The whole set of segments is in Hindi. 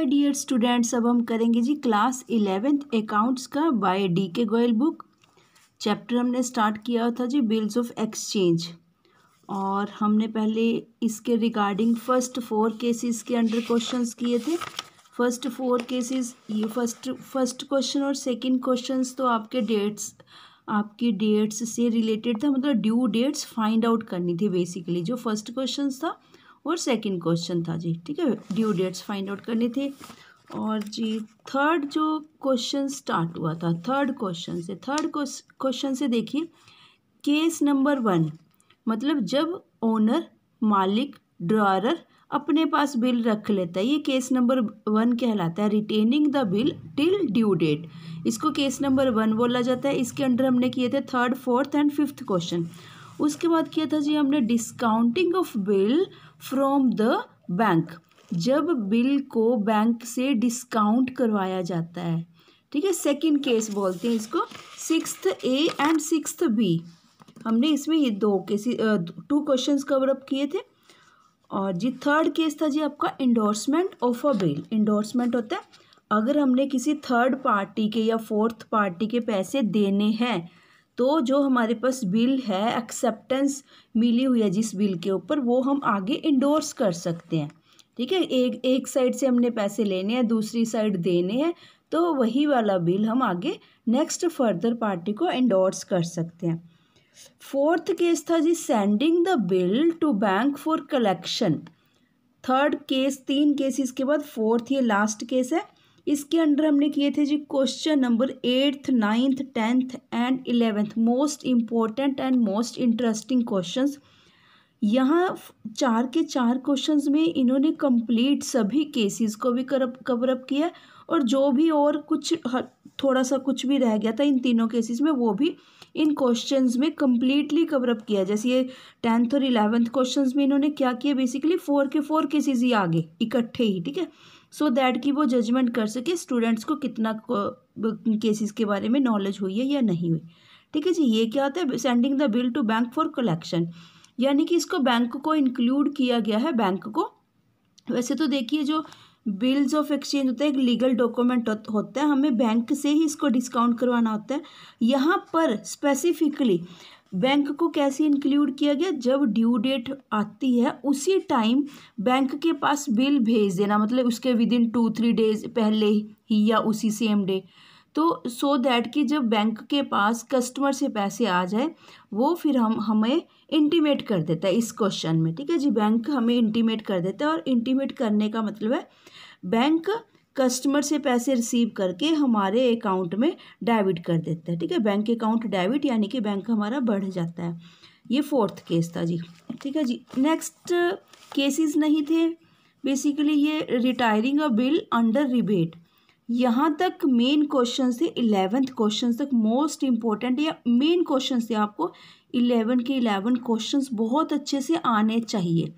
माय डियर स्टूडेंट्स अब हम करेंगे जी क्लास इलेवेंथ अकाउंट्स का by D K Goyal book chapter हमने स्टार्ट किया था जी बिल्स ऑफ एक्सचेंज और हमने पहले इसके रिगार्डिंग फर्स्ट फोर केसेस के अंडर क्वेश्चंस किए थे फर्स्ट फोर केसेस ये फर्स्ट फर्स्ट क्वेश्चन और सेकंड क्वेश्चंस तो आपके डेट्स आपकी डेट्स से रिलेटेड था मतलब ड्यू डेट्स फाइंड आउट करनी थी बेसिकली जो फर्स्ट क्वेश्चन था और सेकंड क्वेश्चन था जी ठीक है ड्यू डेट्स फाइंड आउट करने थे और जी थर्ड जो क्वेश्चन स्टार्ट हुआ था थर्ड क्वेश्चन से थर्ड क्वेश्चन से देखिए केस नंबर वन मतलब जब ओनर मालिक ड्रॉर अपने पास बिल रख लेता है ये केस नंबर वन कहलाता है retaining the bill till due date इसको केस नंबर वन बोला जाता है इसके अंडर हमने किए थे third fourth and fifth question उसके बाद किया था जी हमने discounting of bill from the bank जब बिल को बैंक से डिस्काउंट करवाया जाता है ठीक है सेकंड केस बोलते हैं इसको six A and six B हमने इसमें ये दो case two question cover up किए थे और जी थर्ड केस था जी आपका endorsement of a bill endorsement होता है अगर हमने किसी थर्ड पार्टी के या फोर्थ पार्टी के पैसे देने हैं तो जो हमारे पास बिल है एक्सेप्टेंस मिली हुई है जिस बिल के ऊपर वो हम आगे इंडोर्स कर सकते हैं ठीक है एक एक साइड से हमने पैसे लेने हैं दूसरी साइड देने हैं तो वही वाला बिल हम आगे नेक्स्ट फर्दर पार्टी को इंडोर्स कर सकते हैं फोर्थ केस था जी sending the bill to bank for collection third case तीन केस इसके बाद फोर्थ ये लास्ट केस है इसके अंडर हमने किए थे जी question number eighth ninth tenth and eleventh most important and most interesting question यहाँ चार के चार क्वेश्चन में इन्होंने कंप्लीट सभी केसेस को भी करप कवरअप किया और जो भी और कुछ थोड़ा सा कुछ भी रह गया था इन तीनों केसेस में वो भी इन क्वेश्चंस में कम्प्लीटली कवरअप किया जैसे ये टेंथ और इलेवेंथ क्वेश्चंस में इन्होंने क्या किया बेसिकली फोर के फोर केसेस ही आगे इकट्ठे ही ठीक है सो so दैट कि वो जजमेंट कर सके स्टूडेंट्स को कितना केसेस के बारे में नॉलेज हुई है या नहीं हुई ठीक है जी ये क्या होता है sending the bill to bank for collection यानी कि इसको बैंक को इंक्लूड किया गया है बैंक को वैसे तो देखिए जो बिल्स ऑफ एक्सचेंज होता है एक लीगल डॉक्यूमेंट होता है हमें बैंक से ही इसको डिस्काउंट करवाना होता है यहाँ पर स्पेसिफिकली बैंक को कैसे इंक्लूड किया गया जब ड्यू डेट आती है उसी टाइम बैंक के पास बिल भेज देना मतलब उसके within two three days पहले ही या उसी सेम डे तो सो so दैट कि जब बैंक के पास कस्टमर से पैसे आ जाए वो फिर हम हमें इंटीमेट कर देता है इस क्वेश्चन में ठीक है जी बैंक हमें इंटीमेट कर देता है और इंटीमेट करने का मतलब है बैंक कस्टमर से पैसे रिसीव करके हमारे अकाउंट में डेबिट कर देता है ठीक है बैंक अकाउंट डेबिट यानी कि बैंक हमारा बढ़ जाता है ये फोर्थ केस था जी ठीक है जी नेक्स्ट केसेस नहीं थे बेसिकली ये retiring a bill under rebate यहाँ तक मेन क्वेश्चन थे इलेवेंथ क्वेश्चन तक मोस्ट इम्पॉर्टेंट या मेन क्वेश्चन थे आपको इलेवन के इलेवन क्वेश्चन बहुत अच्छे से आने चाहिए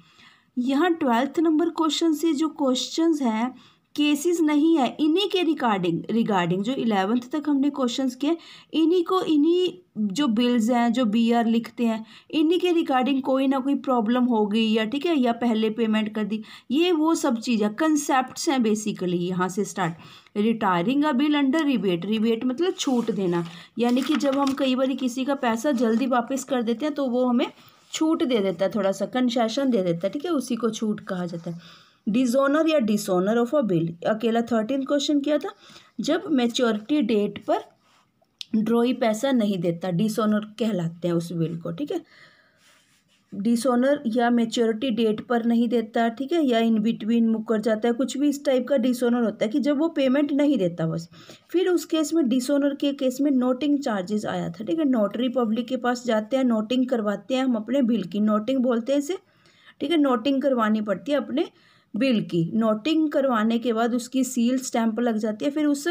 यहाँ ट्वेल्थ नंबर क्वेश्चन से जो क्वेश्चन हैं केसेस नहीं है इन्हीं के रिकॉर्डिंग रिगार्डिंग जो इलेवेंथ तक हमने क्वेश्चंस किए इन्हीं को इन्हीं जो बिल्स हैं जो बी आर लिखते हैं इन्हीं के रिगार्डिंग कोई ना कोई प्रॉब्लम हो गई या ठीक है या पहले पेमेंट कर दी ये वो सब चीज़ है कंसेप्ट हैं बेसिकली यहाँ से start retiring a bill under rebate rebate मतलब छूट देना यानी कि जब हम कई बार किसी का पैसा जल्दी वापस कर देते हैं तो वो हमें छूट दे देता है थोड़ा सा कंसेशन दे देता है ठीक है उसी को छूट कहा जाता है डिजोनर या डिसोनर ऑफ अ बिल अकेला थर्टीन क्वेश्चन किया था जब मेच्योरिटी डेट पर ड्रॉई पैसा नहीं देता डिसोनर कहलाते हैं उस बिल को ठीक है डिसोनर या मेच्योरिटी डेट पर नहीं देता ठीक है या इन बिटवीन मुकर जाता है कुछ भी इस टाइप का डिसोनर होता है कि जब वो पेमेंट नहीं देता बस फिर उस केस में डिसोनर के केस में नोटिंग चार्जेस आया था ठीक है नोटरी पब्लिक के पास जाते हैं नोटिंग करवाते हैं हम अपने बिल की नोटिंग बोलते हैं इसे ठीक है नोटिंग करवानी पड़ती है अपने बिल की नोटिंग करवाने के बाद उसकी सील स्टैंप लग जाती है फिर उस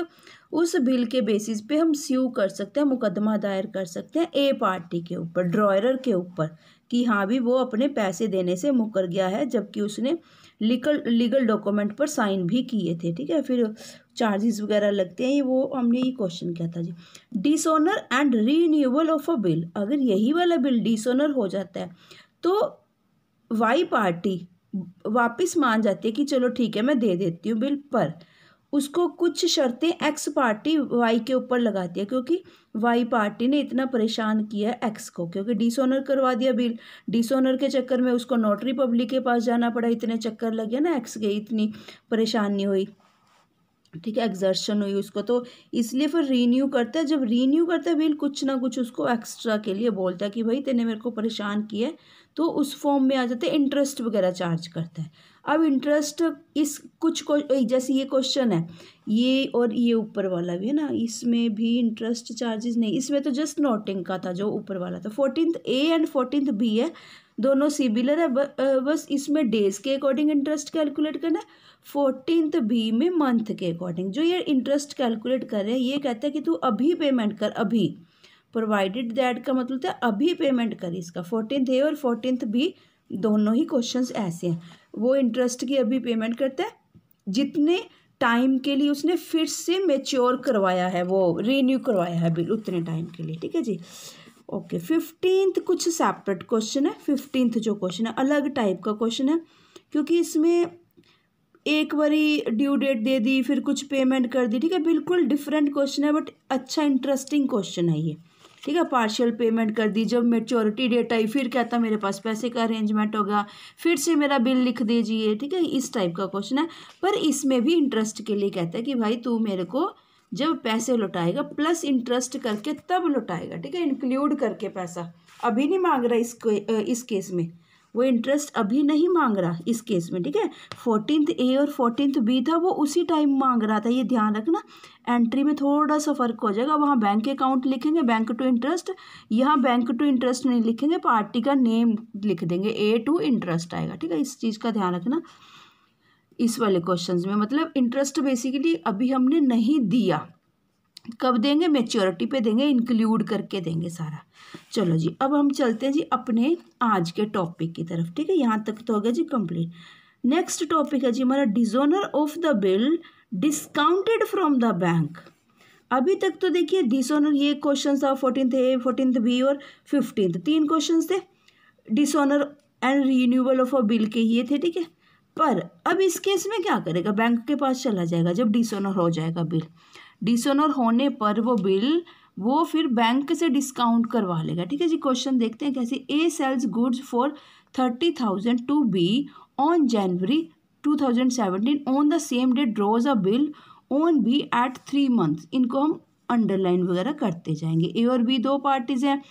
उस बिल के बेसिस पे हम स्यू कर सकते हैं मुकदमा दायर कर सकते हैं ए पार्टी के ऊपर ड्रॉयर के ऊपर कि हाँ भी वो अपने पैसे देने से मुकर गया है जबकि उसने लीगल लीगल डॉक्यूमेंट पर साइन भी किए थे ठीक है फिर चार्जेस वगैरह लगते हैं ये वो हमने ये क्वेश्चन किया था जी dishonour and renewal of a bill अगर यही वाला बिल डिसनर हो जाता है तो वाई पार्टी वापस मान जाती है कि चलो ठीक है मैं दे देती हूँ बिल पर उसको कुछ शर्तें एक्स पार्टी वाई के ऊपर लगाती है क्योंकि वाई पार्टी ने इतना परेशान किया एक्स को क्योंकि डिसोनर करवा दिया बिल डिसोनर के चक्कर में उसको नोटरी पब्लिक के पास जाना पड़ा इतने चक्कर लगे ना एक्स के इतनी परेशानी हुई ठीक है एग्जर्शन हुई उसको तो इसलिए फिर रीन्यू करता है जब रीन्यू करता है बिल कुछ ना कुछ उसको एक्स्ट्रा के लिए बोलता है कि भाई तेने मेरे को परेशान किया है तो उस फॉर्म में आ जाते हैं इंटरेस्ट वगैरह चार्ज करता है अब इंटरेस्ट इस कुछ को जैसे ये क्वेश्चन है ये और ये ऊपर वाला भी है ना इसमें भी इंटरेस्ट चार्जेस नहीं इसमें तो जस्ट नोटिंग का था जो ऊपर वाला था fourteen A and fourteen B है दोनों सिमिलर है बस इसमें डेज के अकॉर्डिंग इंटरेस्ट कैलकुलेट करना है फोर्टीनथ बी में मंथ के अकॉर्डिंग जो ये इंटरेस्ट कैलकुलेट कर रहे हैं ये कहता है कि तू अभी पेमेंट कर अभी प्रोवाइडेड दैट का मतलब था अभी पेमेंट कर इसका फोर्टीन ए और फोर्टीन बी दोनों ही क्वेश्चन ऐसे हैं वो इंटरेस्ट की अभी पेमेंट करता है जितने टाइम के लिए उसने फिर से मेच्योर करवाया है वो रीन्यू करवाया है बिल उतने टाइम के लिए ठीक है जी ओके फिफ्टींथ कुछ सेपरेट क्वेश्चन है फिफ्टींथ जो क्वेश्चन है अलग टाइप का क्वेश्चन है क्योंकि इसमें एक बारी ड्यू डेट दे दी फिर कुछ पेमेंट कर दी ठीक है बिल्कुल डिफरेंट क्वेश्चन है बट अच्छा इंटरेस्टिंग क्वेश्चन है ये ठीक है पार्शियल पेमेंट कर दी जब मेच्योरिटी डेट आई फिर कहता मेरे पास पैसे का अरेंजमेंट हो गया फिर से मेरा बिल लिख दीजिए ठीक है इस टाइप का क्वेश्चन है पर इसमें भी इंटरेस्ट के लिए कहता है कि भाई तू मेरे को जब पैसे लौटाएगा प्लस इंटरेस्ट करके तब लौटाएगा ठीक है इंक्लूड करके पैसा अभी नहीं मांग रहा इस इस केस में वो इंटरेस्ट अभी नहीं मांग रहा इस केस में ठीक है फोर्टीन ए और फोर्टीन बी था वो उसी टाइम मांग रहा था ये ध्यान रखना एंट्री में थोड़ा सा फर्क हो जाएगा वहाँ बैंक अकाउंट लिखेंगे बैंक टू इंटरेस्ट यहाँ बैंक टू इंटरेस्ट नहीं लिखेंगे पार्टी का नेम लिख देंगे ए टू इंटरेस्ट आएगा ठीक है इस चीज़ का ध्यान रखना इस वाले क्वेश्चन में मतलब इंटरेस्ट बेसिकली अभी हमने नहीं दिया कब देंगे मेच्योरिटी पे देंगे इंक्लूड करके देंगे सारा चलो जी अब हम चलते हैं जी अपने आज के टॉपिक की तरफ ठीक है यहाँ तक तो हो गया जी कंप्लीट नेक्स्ट टॉपिक है जी हमारा dishonour of the bill discounted from the bank अभी तक तो देखिए डिसऑनर ये क्वेश्चन था फोर्टीन ए फोर्टीन बी और फिफ्टीन तीन क्वेश्चन थे dishonour and renewal of a bill के ये थे ठीक है पर अब इस केस में क्या करेगा बैंक के पास चला जाएगा जब डिसोनर हो जाएगा बिल डिसोनर होने पर वो बिल वो फिर बैंक से डिस्काउंट करवा लेगा ठीक है जी क्वेश्चन देखते हैं कैसे A sells goods for thirty thousand to B on January two thousand seventeen on the same day draws a bill on B at three month इनको हम अंडरलाइन वगैरह करते जाएंगे ए और बी दो पार्टीज़ हैं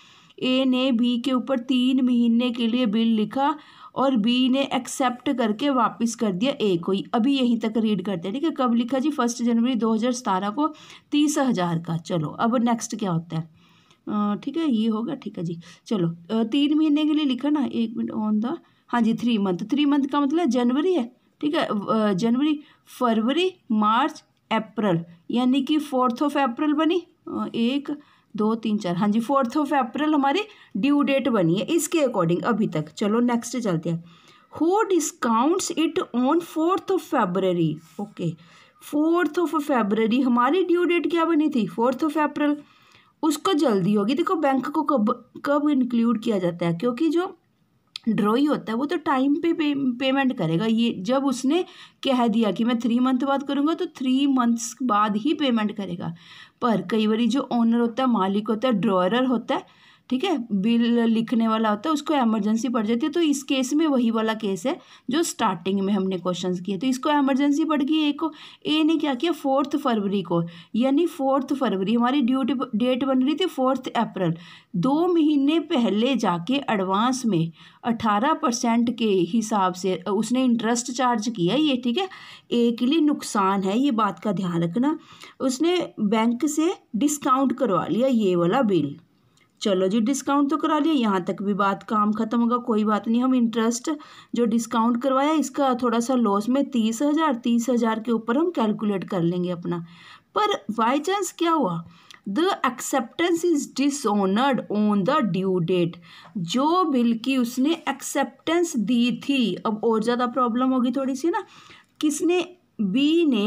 ए ने बी के ऊपर तीन महीने के लिए बिल लिखा और बी ने एक्सेप्ट करके वापस कर दिया ए को ही अभी यहीं तक रीड करते हैं ठीक है कब लिखा जी फर्स्ट जनवरी दो हज़ार सतारह को तीस हज़ार का चलो अब नेक्स्ट क्या होता है ठीक है ये होगा ठीक है जी चलो तीन महीने के लिए लिखा ना एक मिनट ऑन द हाँ जी थ्री मंथ थ्री मंथ का मतलब जनवरी है ठीक है जनवरी फरवरी मार्च अप्रैल यानी कि फोर्थ ऑफ अप्रैल बनी एक दो तीन चार हाँ जी फोर्थ ऑफ अप्रैल हमारी ड्यू डेट बनी है इसके अकॉर्डिंग अभी तक चलो नेक्स्ट चलते हैं who discounts it on fourth of February okay fourth of February हमारी ड्यू डेट क्या बनी थी फोर्थ ऑफ अप्रैल उसको जल्दी होगी देखो बैंक को कब कब इंक्लूड किया जाता है क्योंकि जो ड्रॉ ही होता है वो तो टाइम पे पे पेमेंट करेगा ये जब उसने कह दिया कि मैं थ्री मंथ बाद करूँगा तो थ्री मंथ्स बाद ही पेमेंट करेगा पर कई बार जो ओनर होता है मालिक होता है ड्रॉयर होता है ठीक है बिल लिखने वाला होता है उसको एमरजेंसी पड़ जाती है तो इस केस में वही वाला केस है जो स्टार्टिंग में हमने क्वेश्चन किए तो इसको एमरजेंसी पड़ गई ए को ए ने क्या किया फोर्थ फरवरी को यानी फोर्थ फरवरी हमारी ड्यूटी डेट बन रही थी फोर्थ अप्रैल दो महीने पहले जाके एडवांस में अठारह परसेंट के हिसाब से उसने इंटरेस्ट चार्ज किया ये ठीक है ए के लिए नुकसान है ये बात का ध्यान रखना उसने बैंक से डिस्काउंट करवा लिया ये वाला बिल चलो जी डिस्काउंट तो करा लिया यहाँ तक भी बात काम खत्म होगा कोई बात नहीं हम इंटरेस्ट जो डिस्काउंट करवाया इसका थोड़ा सा लॉस में तीस हज़ार तीस हज़ार के ऊपर हम कैलकुलेट कर लेंगे अपना पर बाई चांस क्या हुआ the acceptance is dishonoured on the due date जो बिल की उसने एक्सेप्टेंस दी थी अब और ज़्यादा प्रॉब्लम होगी थोड़ी सी ना किसने बी ने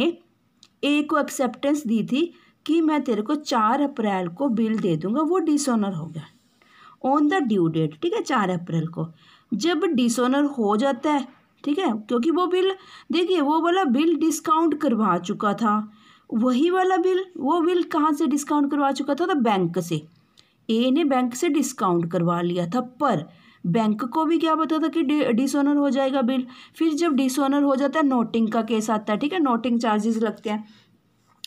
ए को एक्सेप्टेंस दी थी कि मैं तेरे को चार अप्रैल को बिल दे दूंगा वो डिसोनर हो गया ऑन द ड्यू डेट ठीक है चार अप्रैल को जब डिसोनर हो जाता है ठीक है क्योंकि वो बिल देखिए वो वाला बिल डिस्काउंट करवा चुका था वही वाला बिल वो बिल कहाँ से डिस्काउंट करवा चुका था तो बैंक से ए ने बैंक से डिस्काउंट करवा लिया था पर बैंक को भी क्या पता था कि डिसऑनर हो जाएगा बिल फिर जब डिसऑनर हो जाता है नोटिंग का केस आता है ठीक है नोटिंग चार्जेस लगते हैं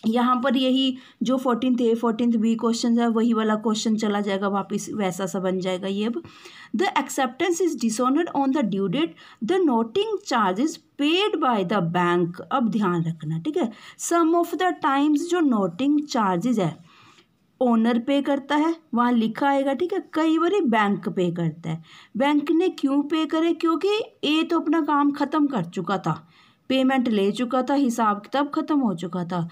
यहाँ पर यही जो fourteen A fourteen B question है वही वाला क्वेश्चन चला जाएगा वापस वैसा सा बन जाएगा ये अब the acceptance is dishonoured on the due date the noting charges paid by the bank अब ध्यान रखना ठीक है सम ऑफ द टाइम्स जो नोटिंग चार्जेस है ओनर पे करता है वहाँ लिखा आएगा ठीक है कई बार बैंक पे करता है बैंक ने क्यों पे करे क्योंकि ए तो अपना काम ख़त्म कर चुका था पेमेंट ले चुका था हिसाब किताब खत्म हो चुका था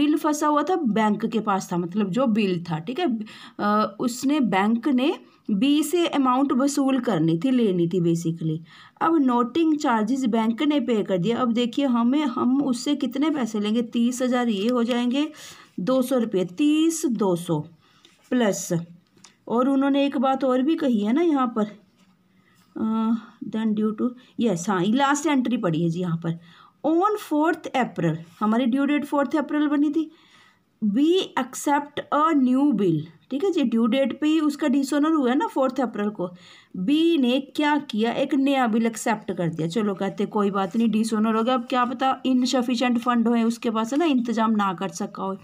बिल फंसा हुआ था बैंक के पास था मतलब जो बिल था ठीक है उसने बैंक ने बी से अमाउंट वसूल करनी थी लेनी थी बेसिकली अब नोटिंग चार्जेस बैंक ने पे कर दिया अब देखिए हमें हम उससे कितने पैसे लेंगे तीस हज़ार ये हो जाएंगे दो सौ रुपये तीस दो सौ प्लस और उन्होंने एक बात और भी कही है ना यहाँ पर देन ड्यू टू यस हाँ ये लास्ट एंट्री पड़ी है जी यहाँ पर ऑन फोर्थ अप्रैल हमारी ड्यू डेट फोर्थ अप्रैल बनी थी we accept a new bill ठीक है जी ड्यू डेट पे ही उसका डिसऑनर हुआ ना फोर्थ अप्रैल को बी ने क्या किया एक नया बिल एक्सेप्ट कर दिया चलो कहते कोई बात नहीं डिसऑनर हो गया अब क्या पता इनसफिशेंट फंड हो उसके पास है ना इंतजाम ना कर सका हो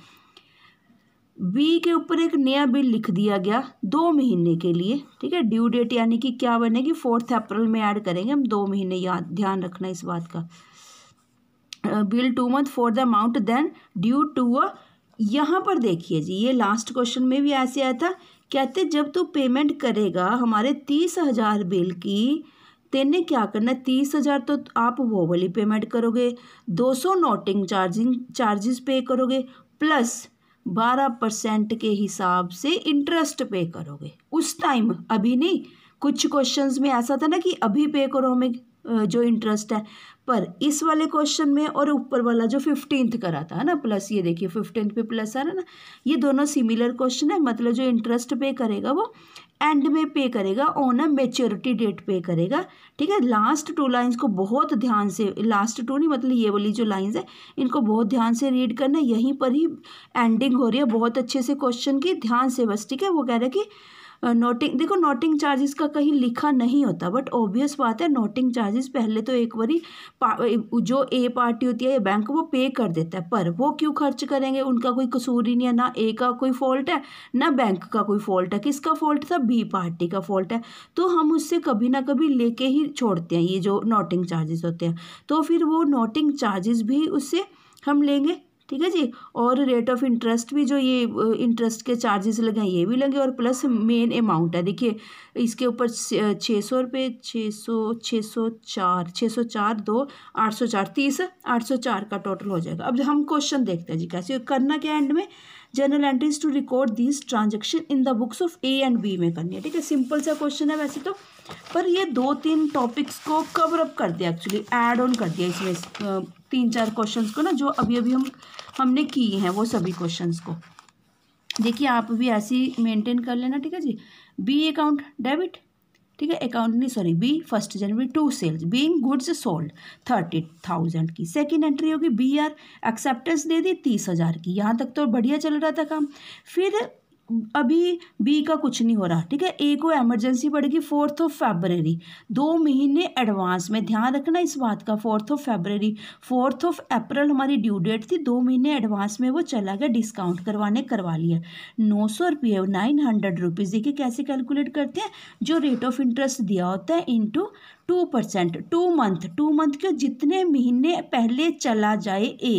बी के ऊपर एक नया बिल लिख दिया गया दो महीने के लिए ठीक है ड्यू डेट यानी कि क्या बनेगी फोर्थ अप्रैल में ऐड करेंगे हम दो महीने याद ध्यान रखना इस बात का bill two month for the amount then due to A यहाँ पर देखिए जी ये लास्ट क्वेश्चन में भी ऐसे आया था कहते जब तू पेमेंट करेगा हमारे तीस हज़ार बिल की तेने क्या करना तीस हज़ार तो आप वो वाली पेमेंट करोगे दो सौ नोटिंग चार्जिंग चार्जेस पे करोगे प्लस बारह परसेंट के हिसाब से इंटरेस्ट पे करोगे उस टाइम अभी नहीं कुछ क्वेश्चंस में ऐसा था ना कि अभी पे करो हमें जो इंटरेस्ट है पर इस वाले क्वेश्चन में और ऊपर वाला जो फिफ्टींथ करा था ना प्लस ये देखिए फिफ्टींथ पे प्लस आ रहा ना ये दोनों सिमिलर क्वेश्चन है मतलब जो इंटरेस्ट पे करेगा वो एंड में पे करेगा ऑन अ मेच्योरिटी डेट पे करेगा ठीक है लास्ट टू लाइंस को बहुत ध्यान से लास्ट टू नहीं मतलब ये वाली जो लाइंस है इनको बहुत ध्यान से रीड करना यहीं पर ही एंडिंग हो रही है बहुत अच्छे से क्वेश्चन की ध्यान से बस ठीक है वो कह रहे हैं कि नोटिंग देखो नोटिंग चार्जेस का कहीं लिखा नहीं होता बट ऑब्वियस बात है नोटिंग चार्जेस पहले तो एक बारी जो ए पार्टी होती है या बैंक वो पे कर देता है पर वो क्यों खर्च करेंगे उनका कोई कसूर ही नहीं है ना ए का कोई फॉल्ट है ना बैंक का कोई फॉल्ट है किसका फॉल्ट था बी पार्टी का फॉल्ट है तो हम उससे कभी ना कभी लेके ही छोड़ते हैं ये जो नोटिंग चार्जेस होते हैं तो फिर वो नोटिंग चार्जेस भी उससे हम लेंगे ठीक है जी और रेट ऑफ इंटरेस्ट भी जो ये इंटरेस्ट के चार्जेस लगे हैं ये भी लगे और प्लस मेन अमाउंट है देखिए इसके ऊपर छः सौ रुपये छः सौ छः सौ चार छः सौ चार दो आठ सौ चार तीस आठ सौ चार का टोटल हो जाएगा अब हम क्वेश्चन देखते हैं जी कैसे करना क्या एंड में general entries to record this transaction in the books of A and B में करनी है ठीक है सिंपल सा क्वेश्चन है वैसे तो पर ये दो तीन टॉपिक्स को कवर अप कर दिया एक्चुअली एड ऑन कर दिया इसमें तीन चार क्वेश्चंस को ना जो अभी अभी हम हमने किए हैं वो सभी क्वेश्चंस को देखिए आप भी ऐसे ही मेंटेन कर लेना ठीक है जी बी अकाउंट डेबिट ठीक है अकाउंट नहीं sorry B first January to sales being goods sold thirty thousand की सेकेंड एंट्री होगी बी आर एक्सेप्टेंस दे दी तीस हज़ार की यहाँ तक तो बढ़िया चल रहा था काम फिर अभी बी का कुछ नहीं हो रहा ठीक है ए को एमरजेंसी पड़ेगी फोर्थ ऑफ फेबररी दो महीने एडवांस में ध्यान रखना इस बात का fourth of February fourth of April हमारी ड्यू डेट थी दो महीने एडवांस में वो चला गया डिस्काउंट करवाने करवा लिया नौ सौ रुपये नाइन हंड्रेड रुपीज़ देखिए कैसे कैलकुलेट करते हैं जो रेट ऑफ इंटरेस्ट दिया होता है into two percent two month two month के जितने महीने पहले चला जाए ए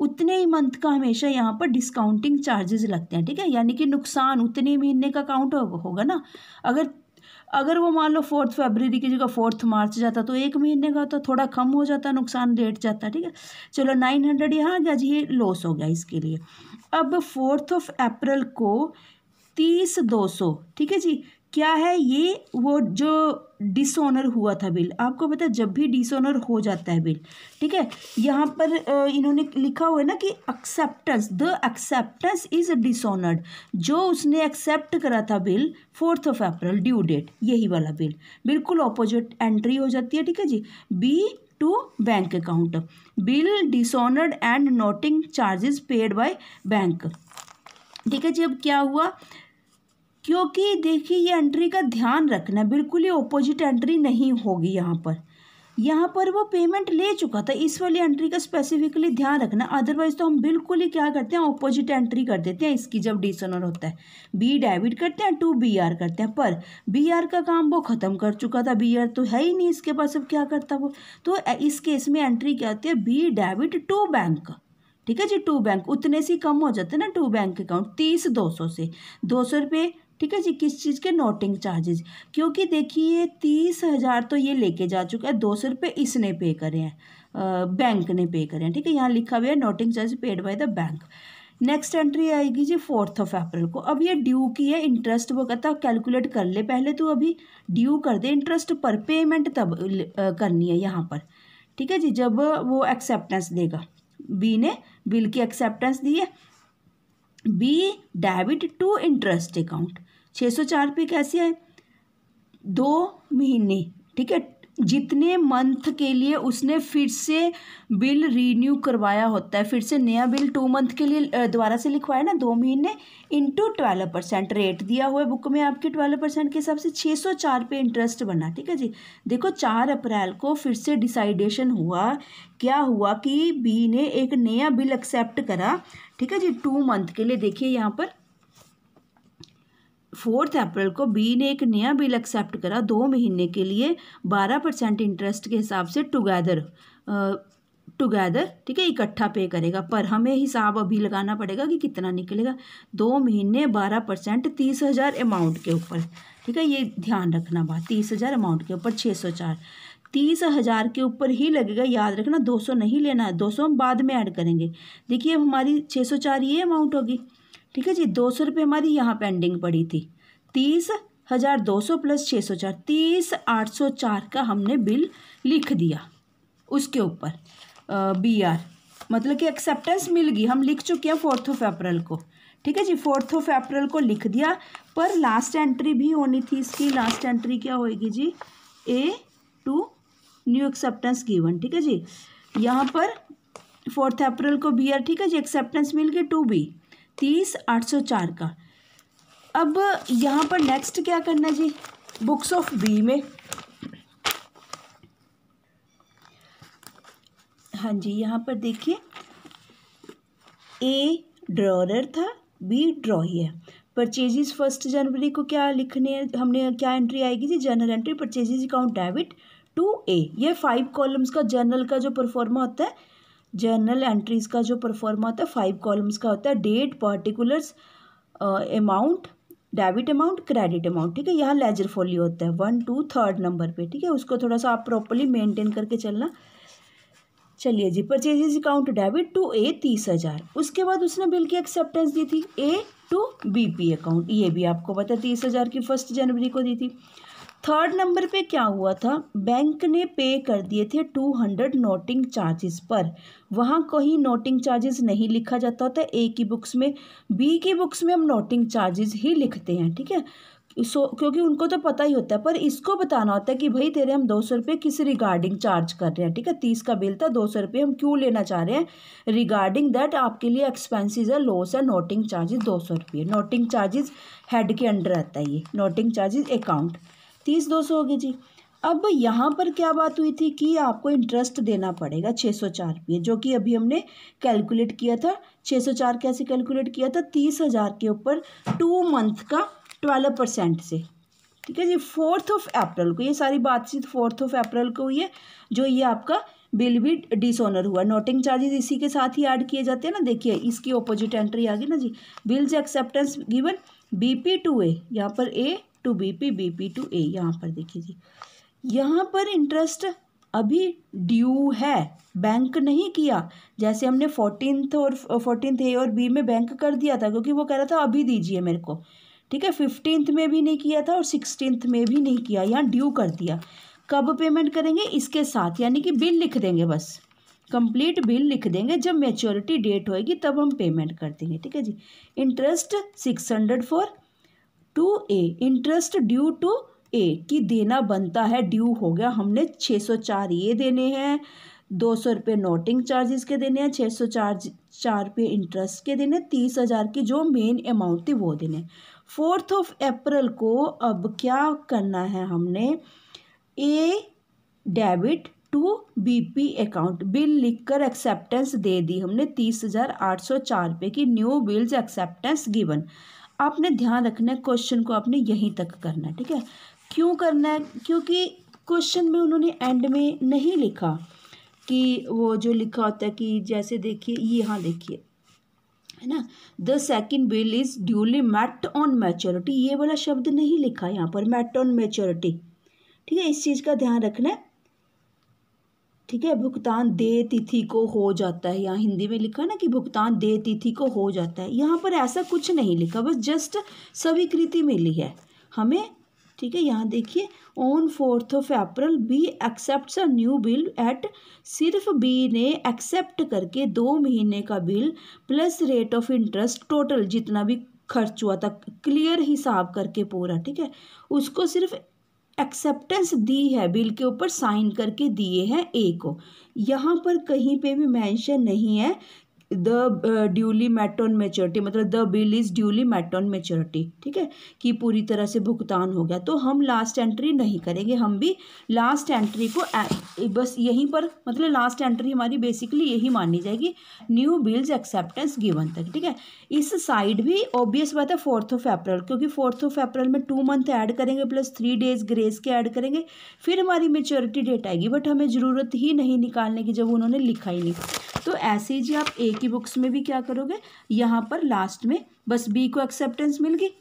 उतने ही मंथ का हमेशा यहाँ पर डिस्काउंटिंग चार्जेस लगते हैं ठीक है यानी कि नुकसान उतने महीने का काउंट होगा ना अगर अगर वो मान लो फोर्थ फरवरी की जगह फोर्थ मार्च जाता तो एक महीने का तो थोड़ा कम हो जाता नुकसान रेट जाता ठीक है चलो नाइन हंड्रेड यहाँ जी ये लॉस हो गया इसके लिए अब फोर्थ ऑफ अप्रैल को तीस दो सौ ठीक है जी क्या है ये वो जो डिसऑनर हुआ था बिल आपको पता है जब भी डिसऑनर हो जाता है बिल ठीक है यहाँ पर इन्होंने लिखा हुआ है ना कि acceptance the acceptance is dishonoured जो उसने एक्सेप्ट करा था bill fourth of April due date यही वाला बिल बिल्कुल ऑपोजिट एंट्री हो जाती है ठीक है जी B to bank account bill dishonoured and noting charges paid by bank ठीक है जी अब क्या हुआ क्योंकि देखिए ये एंट्री का ध्यान रखना बिल्कुल ही ऑपोजिट एंट्री नहीं होगी यहाँ पर यहाँ पर वो पेमेंट ले चुका था इस वाली एंट्री का स्पेसिफिकली ध्यान रखना अदरवाइज तो हम बिल्कुल ही क्या करते हैं ऑपोजिट एंट्री कर देते हैं इसकी जब डिसनर होता है बी डेबिट करते हैं टू बी आर करते हैं पर बी आर का काम वो ख़त्म कर चुका था बी आर तो है ही नहीं इसके पास अब क्या करता वो तो इस केस में एंट्री क्या होती है बी डेबिट टू बैंक ठीक है जी टू बैंक उतने से कम हो जाते हैं ना टू बैंक अकाउंट तीस दो सौ से दो सौ रुपये ठीक है जी किस चीज़ के नोटिंग चार्जेस क्योंकि देखिए तीस हज़ार तो ये लेके जा चुका है दो सौ रुपये इसने पे करे हैं बैंक ने पे करे हैं ठीक है यहाँ लिखा हुआ है noting charge paid by the bank next entry आएगी जी फोर्थ ऑफ अप्रैल को अब ये ड्यू की है इंटरेस्ट वो कहता कैलकुलेट कर ले पहले तो अभी ड्यू कर दे इंटरेस्ट पर पेमेंट तब करनी है यहाँ पर ठीक है जी जब वो एक्सेप्टेंस देगा बी ने बिल की एक्सेप्टेंस दी है B debit to interest account छः सौ चार पे कैसे है दो महीने ठीक है जितने मंथ के लिए उसने फिर से बिल रीन्यू करवाया होता है फिर से नया बिल टू मंथ के लिए दोबारा से लिखवाया ना दो महीने इंटू ट्वेल्व परसेंट रेट दिया हुआ है बुक में आपके ट्वेल्व परसेंट के हिसाब से छः सौ चार पे इंटरेस्ट बना ठीक है जी देखो चार अप्रैल को फिर से डिसाइडेशन हुआ क्या हुआ कि बी ने एक नया बिल एक्सेप्ट करा ठीक है जी टू मंथ के लिए देखिए यहाँ पर फोर्थ अप्रैल को बी ने एक नया बिल एक्सेप्ट करा दो महीने के लिए बारह परसेंट इंटरेस्ट के हिसाब से टुगेदर टुगेदर ठीक है इकट्ठा पे करेगा पर हमें हिसाब अभी लगाना पड़ेगा कि कितना निकलेगा दो महीने बारह परसेंट तीस हज़ार अमाउंट के ऊपर ठीक है ये ध्यान रखना बात तीस हज़ार अमाउंट के ऊपर छः सौ चार तीस हज़ार के ऊपर ही लगेगा याद रखना दो सौ नहीं लेना है दो सौ हम बाद में ऐड करेंगे देखिए हमारी छः सौ चार ये अमाउंट होगी ठीक है जी दो सौ रुपये हमारी यहाँ पेंडिंग पड़ी थी तीस हज़ार दो सौ प्लस छः सौ चार तीस आठ सौ चार का हमने बिल लिख दिया उसके ऊपर बी आर मतलब कि एक्सेप्टेंस मिल गई हम लिख चुके हैं फोर्थ ऑफ अप्रैल को ठीक है जी फोर्थ ऑफ अप्रैल को लिख दिया पर लास्ट एंट्री भी होनी थी इसकी लास्ट एंट्री क्या होएगी जी A to new acceptance given ठीक है जी यहाँ पर फोर्थ अप्रैल को बी आर ठीक है जी एक्सेप्टेंस मिल गई टू बी तीस आठ सौ चार का अब यहाँ पर नेक्स्ट क्या करना जी बुक्स ऑफ बी में हाँ जी यहाँ पर देखिए ए ड्रॉर था बी ड्रॉही है परचेजेज फर्स्ट जनवरी को क्या लिखने हमने क्या एंट्री आएगी जी general entry purchases account debit to A ये फाइव कॉलम्स का जनरल का जो परफॉर्मा होता है जर्नल एंट्रीज का जो परफॉर्मा होता है फाइव कॉलम्स का होता है date particulars amount debit amount credit amount ठीक है यहाँ लेजर फोलियो होता है वन टू थर्ड नंबर पे ठीक है उसको थोड़ा सा आप प्रॉपरली मेंटेन करके चलना चलिए जी purchases account debit to A तीस हज़ार उसके बाद उसने बिल की एक्सेप्टेंस दी थी A to B P account ये भी आपको पता तीस हज़ार की फर्स्ट जनवरी को दी थी थर्ड नंबर पे क्या हुआ था बैंक ने पे कर दिए थे टू हंड्रेड नोटिंग चार्जेस पर वहाँ कहीं नोटिंग चार्जेस नहीं लिखा जाता होता है ए की बुक्स में बी की बुक्स में हम नोटिंग चार्जेस ही लिखते हैं ठीक है सो क्योंकि उनको तो पता ही होता है पर इसको बताना होता है कि भाई तेरे हम दो सौ रुपये किस रिगार्डिंग चार्ज कर रहे हैं ठीक है तीस का बिल था दो सौ रुपये हम क्यों लेना चाह रहे हैं रिगार्डिंग दैट आपके लिए एक्सपेंसिज है लॉस है नोटिंग चार्जेस दो सौ रुपये नोटिंग चार्जेस हेड के अंडर रहता है ये नोटिंग चार्जेस अकाउंट तीस दो सौ हो गए जी अब यहाँ पर क्या बात हुई थी कि आपको इंटरेस्ट देना पड़ेगा छः सौ चार रुपये जो कि अभी हमने कैलकुलेट किया था छः सौ चार कैसे कैलकुलेट किया था तीस हज़ार के ऊपर टू मंथ का ट्वेल्व परसेंट से ठीक है जी फोर्थ ऑफ अप्रैल को ये सारी बातचीत फोर्थ ऑफ अप्रैल को हुई है जो ये आपका बिल भी डिसऑनर हुआ नोटिंग चार्जेस इसी के साथ ही ऐड किए जाते हैं ना देखिए इसकी ऑपोजिट एंट्री आ गई ना जी bills acceptance given B P to A यहाँ पर A to B P B P to A यहाँ पर देखिए जी यहाँ पर इंटरेस्ट अभी ड्यू है बैंक नहीं किया जैसे हमने फोर्टीनथ और फोर्टीन ए और बी में बैंक कर दिया था क्योंकि वो कह रहा था अभी दीजिए मेरे को ठीक है फिफ्टींथ में भी नहीं किया था और सिक्सटीनथ में भी नहीं किया यहाँ ड्यू कर दिया कब पेमेंट करेंगे इसके साथ यानी कि बिल लिख देंगे बस कंप्लीट बिल लिख देंगे जब मेच्योरिटी डेट होएगी तब हम पेमेंट कर देंगे ठीक है जी interest six hundred four to A interest due to A की देना बनता है ड्यू हो गया हमने छः सौ चार ये देने हैं दो सौ रुपये नोटिंग चार्जेस के देने हैं छः सौ चार चार रुपये इंटरेस्ट के देने तीस हज़ार की जो मेन अमाउंट थी वो देने फोर्थ ऑफ अप्रैल को अब क्या करना है हमने A debit to BP account bill लिखकर एक्सेप्टेंस दे दी हमने तीस हज़ार आठ सौ चार रुपये की न्यू बिल्स एक्सेप्टेंस गिवन आपने ध्यान रखना है क्वेश्चन को आपने यहीं तक करना है ठीक है क्यों करना है क्योंकि क्वेश्चन में उन्होंने एंड में नहीं लिखा कि वो जो लिखा होता है कि जैसे देखिए ये यहाँ देखिए है ना the second bill is duly met on maturity ये वाला शब्द नहीं लिखा यहाँ पर मैट ऑन मैच्योरिटी ठीक है इस चीज़ का ध्यान रखना है ठीक है भुगतान दे तिथि को हो जाता है यहाँ हिंदी में लिखा है ना कि भुगतान दे तिथि को हो जाता है यहाँ पर ऐसा कुछ नहीं लिखा बस जस्ट स्वीकृति मिली है हमें ठीक है यहाँ देखिए on fourth of April B accept a new bill at सिर्फ बी ने एक्सेप्ट करके दो महीने का bill plus rate of interest total जितना भी खर्च हुआ था क्लियर हिसाब करके पूरा ठीक है उसको सिर्फ एक्सेप्टेंस दी है बिल के ऊपर साइन करके दिए हैं ए को यहाँ पर कहीं पे भी मेंशन नहीं है the duly met on maturity मतलब the bill is duly met on maturity ठीक है कि पूरी तरह से भुगतान हो गया तो हम लास्ट एंट्री नहीं करेंगे हम भी लास्ट एंट्री को बस यहीं पर मतलब लास्ट एंट्री हमारी बेसिकली यही मानी जाएगी न्यू बिल्स एक्सेप्टेंस गिवन तक ठीक है इस साइड भी ऑब्वियस बात है फोर्थ ऑफ अप्रैल क्योंकि फोर्थ ऑफ अप्रैल में टू मंथ ऐड करेंगे प्लस थ्री डेज ग्रेस के ऐड करेंगे फिर हमारी मेच्योरिटी डेट आएगी बट हमें ज़रूरत ही नहीं निकालने की जब उन्होंने लिखा ही नहीं तो ऐसे ही जी आप एक की बुक्स में भी क्या करोगे यहाँ पर लास्ट में बस बी को एक्सेप्टेंस मिल गई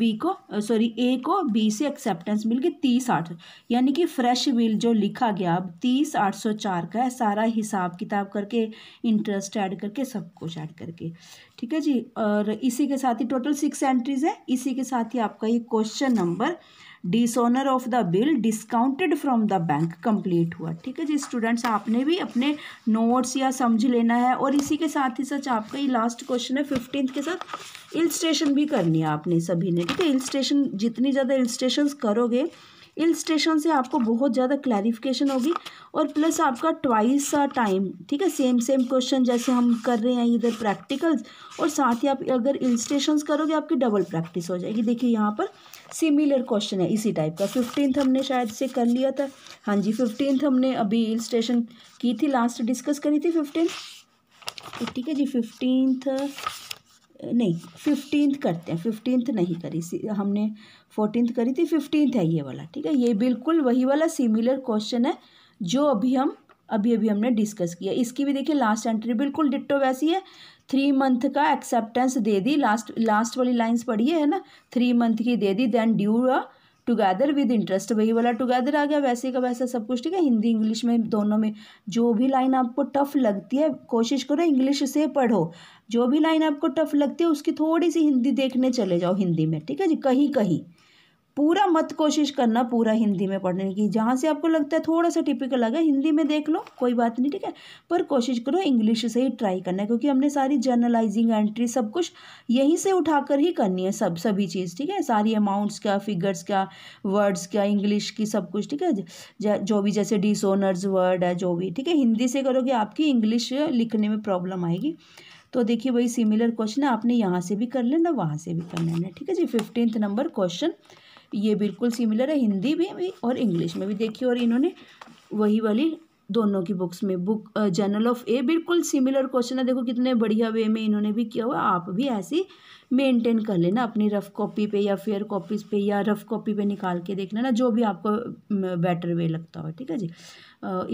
बी को सॉरी ए को बी से एक्सेप्टेंस मिल गई तीस आठ यानी कि फ्रेश विल जो लिखा गया अब तीस आठ सौ चार का है सारा हिसाब किताब करके इंटरेस्ट ऐड करके सब कुछ ऐड करके ठीक है जी और इसी के साथ ही टोटल सिक्स एंट्रीज है इसी के साथ ही आपका ये question number dishonour of the bill discounted from the bank complete हुआ ठीक है जी स्टूडेंट्स आपने भी अपने नोट्स या समझ लेना है और इसी के साथ ही सच आपका ये लास्ट क्वेश्चन है फिफ्टींथ के साथ इलस्ट्रेशन भी करनी है आपने सभी ने ठीक है इलस्ट्रेशन जितनी ज़्यादा इलस्ट्रेशन करोगे इलस्ट्रेशन से आपको बहुत ज़्यादा क्लैरिफिकेशन होगी और प्लस आपका ट्वाइस टाइम ठीक है सेम सेम क्वेश्चन जैसे हम कर रहे हैं इधर प्रैक्टिकल्स और साथ ही आप अगर इलस्ट्रेशन करोगे आपकी डबल प्रैक्टिस हो जाएगी देखिए यहाँ पर सिमिलर क्वेश्चन है इसी टाइप का फिफ्टींथ हमने शायद से कर लिया था हाँ जी फिफ्टींथ हमने अभी इलस्ट्रेशन की थी लास्ट डिस्कस करी थी फिफ्टीन तो ठीक है जी फिफ्टींथ नहीं फिफ्टींथ करते हैं फिफ्टींथ नहीं करी हमने फोर्टीन करी थी फिफ्टीन है ये वाला ठीक है ये बिल्कुल वही वाला सिमिलर क्वेश्चन है जो अभी हम अभी अभी हमने डिस्कस किया इसकी भी देखिए लास्ट एंट्री बिल्कुल डिट्टो वैसी है थ्री मंथ का एक्सेप्टेंस दे दी लास्ट लास्ट वाली लाइंस पढ़िए है ना थ्री मंथ की दे दी then due together with interest वही वाला टुगेदर आ गया वैसे का वैसा सब कुछ ठीक है हिंदी इंग्लिश में दोनों में जो भी लाइन आपको टफ लगती है कोशिश करो इंग्लिश से पढ़ो जो भी लाइन आपको टफ लगती है उसकी थोड़ी सी हिंदी देखने चले जाओ हिंदी में ठीक है जी कहीं कहीं पूरा मत कोशिश करना पूरा हिंदी में पढ़ने की जहाँ से आपको लगता है थोड़ा सा टिपिकल लगा हिंदी में देख लो कोई बात नहीं ठीक है पर कोशिश करो इंग्लिश से ही ट्राई करना है क्योंकि हमने सारी जर्नलाइजिंग एंट्री सब कुछ यहीं से उठाकर ही करनी है सब सभी चीज़ ठीक है सारी अमाउंट्स क्या फिगर्स क्या वर्ड्स क्या इंग्लिश की सब कुछ ठीक है जो भी जैसे डिसोनर्स वर्ड है जो भी ठीक है हिंदी से करोगे आपकी इंग्लिश लिखने में प्रॉब्लम आएगी तो देखिए वही सिमिलर क्वेश्चन है आपने यहाँ से भी कर लेना वहाँ से भी कर लेना ठीक है जी फिफ्टींथ नंबर क्वेश्चन ये बिल्कुल सिमिलर है हिंदी में भी और इंग्लिश में भी देखिए और इन्होंने वही वाली दोनों की बुक्स में बुक जर्नल ऑफ ए बिल्कुल सिमिलर क्वेश्चन है देखो कितने बढ़िया वे में इन्होंने भी किया हुआ आप भी ऐसी मेंटेन कर लेना अपनी रफ़ कॉपी पे या फेयर कॉपीज़ पे या रफ़ कॉपी पे निकाल के देख लेना जो भी आपको बेटर वे लगता हो ठीक है जी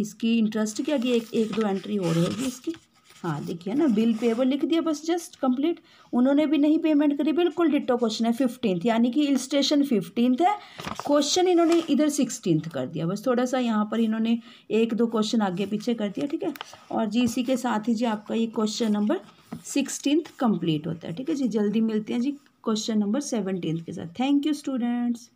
इसकी इंटरेस्ट क्या कि एक एक दो एंट्री और होगी इसकी हाँ देखिए ना बिल पेबल लिख दिया बस जस्ट कंप्लीट उन्होंने भी नहीं पेमेंट करी बिल्कुल डिटो क्वेश्चन है फिफ्टींथ यानी कि स्टेशन फिफ्टींथ है क्वेश्चन इन्होंने इधर सिक्सटींथ कर दिया बस थोड़ा सा यहाँ पर इन्होंने एक दो क्वेश्चन आगे पीछे कर दिया ठीक है और जी इसी के साथ ही जी आपका ये क्वेश्चन नंबर सिक्सटींथ कम्प्लीट होता है ठीक है जी जल्दी मिलते हैं जी क्वेश्चन नंबर सेवनटीन के साथ थैंक यू स्टूडेंट्स